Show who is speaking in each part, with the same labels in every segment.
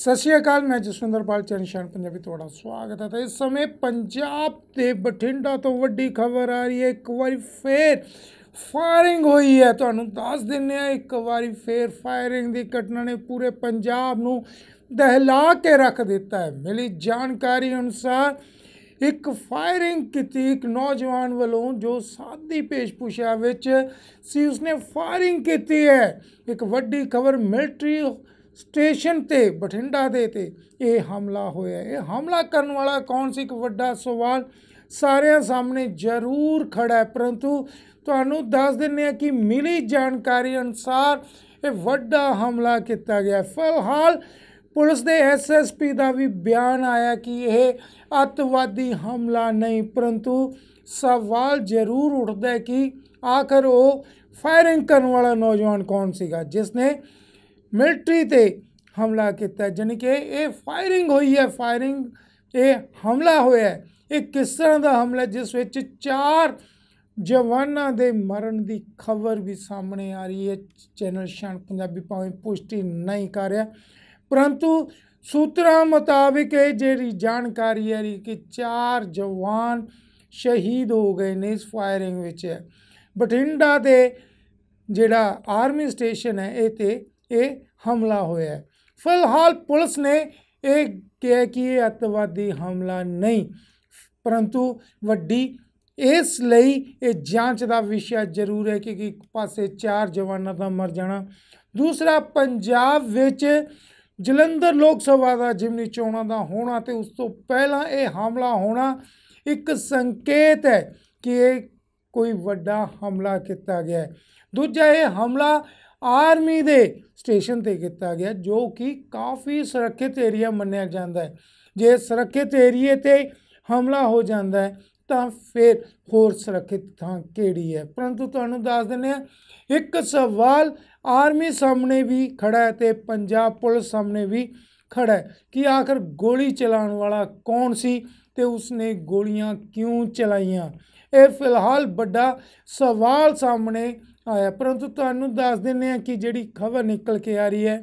Speaker 1: ਸਤਿ ਸ਼੍ਰੀ ਅਕਾਲ ਮੈਂ ਜਸਵਿੰਦਰਪਾਲ ਚਨਸ਼ਾਨ ਪੰਜਾਬੀ ਤੁਹਾਡਾ ਸਵਾਗਤ ਹੈ ਤਾਂ ਇਸ ਸਮੇਂ ਪੰਜਾਬ ਤੇ ਬਠਿੰਡਾ ਤੋਂ ਵੱਡੀ ਖਬਰ ਆ ਰਹੀ ਹੈ ਇੱਕ ਵਾਰੀ ਫੇਰ ਫਾਇਰਿੰਗ ਹੋਈ ਹੈ ਤੁਹਾਨੂੰ ਦੱਸ ਦਿੰਨੇ ਆ ਇੱਕ ਵਾਰੀ ਫੇਰ ਫਾਇਰਿੰਗ ਦੀ ਘਟਨਾ ਨੇ ਪੂਰੇ ਪੰਜਾਬ ਨੂੰ ਦਹਿਲਾ ਕੇ ਰੱਖ ਦਿੱਤਾ ਹੈ ਮਿਲੀ ਜਾਣਕਾਰੀ ਅਨੁਸਾਰ ਇੱਕ ਫਾਇਰਿੰਗ ਕੀਤੀ ਇੱਕ ਨੌਜਵਾਨ ਵੱਲੋਂ ਜੋ ਸਾਦੀ ਪੇਸ਼ਪੁਸ਼ਾ ਵਿੱਚ ਸੀ ਉਸਨੇ ਫਾਇਰਿੰਗ ਕੀਤੀ ਹੈ ਇੱਕ ਵੱਡੀ ਖਬਰ ਮਿਲਟਰੀ ਸਟੇਸ਼ਨ ਤੇ ਬਠਿੰਡਾ ਦੇ ਤੇ ਇਹ ਹਮਲਾ ਹੋਇਆ ਇਹ ਹਮਲਾ ਕਰਨ ਵਾਲਾ ਕੌਣ ਸੀ ਇੱਕ ਵੱਡਾ ਸਵਾਲ ਸਾਰਿਆਂ ਸਾਹਮਣੇ ਜ਼ਰੂਰ ਖੜਾ ਹੈ ਪਰੰਤੂ ਤੁਹਾਨੂੰ ਦੱਸ ਦਿੰਨੇ ਆ ਕਿ ਮਿਲੀ ਜਾਣਕਾਰੀ ਅਨੁਸਾਰ ਇਹ ਵੱਡਾ ਹਮਲਾ ਕੀਤਾ ਗਿਆ ਫਿਲਹਾਲ ਪੁਲਿਸ ਦੇ ਐਸਐਸਪੀ ਦਾ ਵੀ ਬਿਆਨ ਆਇਆ ਕਿ ਇਹ ਅਤਵਾਦੀ ਹਮਲਾ ਨਹੀਂ ਪਰੰਤੂ ਸਵਾਲ ਜ਼ਰੂਰ ਉੱਠਦਾ ਹੈ ਕਿ ਆਖਰ ਉਹ ਫਾਇਰਿੰਗ ਕਰਨ ਵਾਲਾ ਨੌਜਵਾਨ ਕੌਣ ਸੀਗਾ ਜਿਸ ਨੇ ਮਿਲਟਰੀ ਤੇ ਹਮਲਾ ਕੀਤਾ ਜਾਨੀ ਕਿ ਇਹ ਫਾਇਰਿੰਗ ਹੋਈ ਹੈ ਫਾਇਰਿੰਗ ਇਹ ਹਮਲਾ ਹੋਇਆ ਇਹ ਕਿਸ ਤਰ੍ਹਾਂ ਦਾ ਹਮਲਾ ਜਿਸ ਵਿੱਚ ਚਾਰ ਜਵਾਨਾਂ ਦੇ ਮਰਨ ਦੀ ਖਬਰ ਵੀ ਸਾਹਮਣੇ ਆ ਰਹੀ ਹੈ ਚੈਨਲ ਸ਼ਾਨ ਪੰਜਾਬੀ ਪਾਵੇਂ ਪੁਸ਼ਟੀ ਨਹੀਂ ਕਰ ਰਿਹਾ ਪਰੰਤੂ ਸੂਤਰਾਂ ਮੁਤਾਬਿਕ ਇਹ ਜਿਹੜੀ ਜਾਣਕਾਰੀ ਹੈ ਕਿ ਚਾਰ ਜਵਾਨ ਸ਼ਹੀਦ ਹੋ ਗਏ ਨੇ ਇਸ ਫਾਇਰਿੰਗ ਵਿੱਚ ਬਠਿੰਡਾ ਦੇ ਜਿਹੜਾ ਆਰਮੀ ਸਟੇਸ਼ਨ ਹੈ ਇਹ ਤੇ ਇਹ ਹਮਲਾ ਹੋਇਆ ਫਿਲਹਾਲ ਪੁਲਿਸ ਨੇ ਇਹ ਕਿਹਾ ਕਿ ਇਹ ਅਤਵਾਦੀ ਹਮਲਾ ਨਹੀਂ ਪਰੰਤੂ ਵੱਡੀ ਇਸ ਲਈ ਇਹ ਜਾਂਚ ਦਾ ਵਿਸ਼ਾ ਜ਼ਰੂਰ ਹੈ ਕਿ ਇੱਕ ਪਾਸੇ ਚਾਰ ਜਵਾਨਾਂ ਦਾ ਮਰ ਜਾਣਾ ਦੂਸਰਾ ਪੰਜਾਬ ਵਿੱਚ ਜਲੰਧਰ ਲੋਕ ਸਭਾ ਦਾ ਜਿਮਨੀ ਚੋਣਾਂ ਦਾ ਹੋਣਾ ਤੇ ਉਸ ਤੋਂ ਪਹਿਲਾਂ ਇਹ ਹਮਲਾ ਹੋਣਾ ਇੱਕ ਸੰਕੇਤ ਹੈ ਕਿ ਇਹ ਕੋਈ ਵੱਡਾ ਹਮਲਾ ਕੀਤਾ ਗਿਆ ਹੈ ਦੂਜਾ ਇਹ ਹਮਲਾ ਆਰਮੀ ਦੇ ਸਟੇਸ਼ਨ ਤੇ ਕੀਤਾ ਗਿਆ ਜੋ ਕਿ ਕਾਫੀ ਸੁਰੱਖਿਅਤ ਏਰੀਆ ਮੰਨਿਆ ਜਾਂਦਾ ਹੈ ਜੇ ਸੁਰੱਖਿਅਤ ਏਰੀਏ ਤੇ ਹਮਲਾ ਹੋ ਜਾਂਦਾ ਹੈ ਤਾਂ ਫਿਰ ਹੋਰ ਸੁਰੱਖਿਅਤ ਥਾਂ ਕਿਹੜੀ ਹੈ ਪਰੰਤੂ ਤੁਹਾਨੂੰ ਦੱਸ ਦਿੰਦੇ ਆ ਇੱਕ ਸਵਾਲ ਆਰਮੀ ਸਾਹਮਣੇ ਵੀ ਖੜਾ ਹੈ ਤੇ ਪੰਜਾਬ ਪੁਲਿਸ ਸਾਹਮਣੇ ਵੀ ਖੜਾ ਹੈ ਕਿ ਆਖਰ ਗੋਲੀ ਚਲਾਉਣ ਵਾਲਾ ਕੌਣ ਸੀ ਤੇ ਉਸਨੇ ਗੋਲੀਆਂ ਕਿਉਂ ਚਲਾਈਆਂ ਇਹ ਫਿਲਹਾਲ ਵੱਡਾ ਸਵਾਲ ਸਾਹਮਣੇ ਆਇਆ ਪਰੰਤੂ ਤੁਹਾਨੂੰ ਦੱਸ ਦਿੰਨੇ ਆ ਕਿ ਜਿਹੜੀ ਖਬਰ ਨਿਕਲ ਕੇ ਆ ਰਹੀ ਹੈ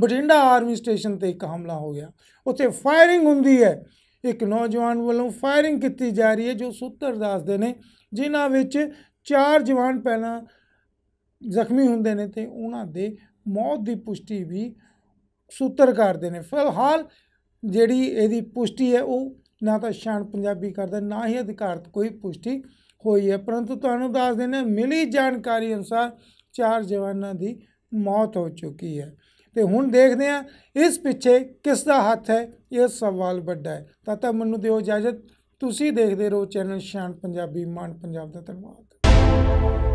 Speaker 1: ਬਟਿੰਡਾ ਆਰਮੀ ਸਟੇਸ਼ਨ ਤੇ ਇੱਕ ਹਮਲਾ ਹੋ ਗਿਆ ਉੱਥੇ ਫਾਇਰਿੰਗ ਹੁੰਦੀ ਹੈ ਇੱਕ ਨੌਜਵਾਨ ਵੱਲੋਂ ਫਾਇਰਿੰਗ ਕੀਤੀ ਜਾ ਰਹੀ ਹੈ ਜੋ ਸੂਤਰ ਦੱਸਦੇ ਨੇ ਜਿਨ੍ਹਾਂ ਵਿੱਚ ਚਾਰ ਜਵਾਨ ਪਹਿਲਾਂ ਜ਼ਖਮੀ ਹੁੰਦੇ ਨੇ ਤੇ ਉਹਨਾਂ ਦੇ ਮੌਤ ਦੀ ਪੁਸ਼ਟੀ ਵੀ ਸੂਤਰ ਕਰਦੇ ਨੇ ਫਿਲਹਾਲ ਜਿਹੜੀ ਇਹਦੀ ਪੁਸ਼ਟੀ ਹੈ ਉਹ ਨਾ ਤਾਂ ਸ਼ਾਨ ਪੰਜਾਬੀ ਕਰਦਾ ਨਾ ਹੀ ਅਧਿਕਾਰਤ ਕੋਈ ਪੁਸ਼ਟੀ ਹੋਈ ਹੈ ਪਰੰਤੂ ਤੁਹਾਨੂੰ ਦੱਸ ਦਿੰਦੇ ਮਿਲੀ ਜਾਣਕਾਰੀ ਅਨੁਸਾਰ ਚਾਰ ਜਵਾਨਾਂ ਦੀ ਮੌਤ ਹੋ ਚੁੱਕੀ ਹੈ ਤੇ ਹੁਣ ਦੇਖਦੇ ਆ ਇਸ ਪਿੱਛੇ ਕਿਸ ਦਾ ਹੱਥ ਹੈ ਇਹ ਸਵਾਲ ਵੱਡਾ ਹੈ ਤਾਂ ਤਾਂ ਮੈਨੂੰ ਦਿਓ ਇਜਾਜ਼ਤ ਤੁਸੀਂ ਦੇਖਦੇ ਰਹੋ ਚੈਨਲ ਸ਼ਾਨ ਪੰਜਾਬੀ ਮਾਨ ਪੰਜਾਬ ਦਾ ਧੰਨਵਾਦ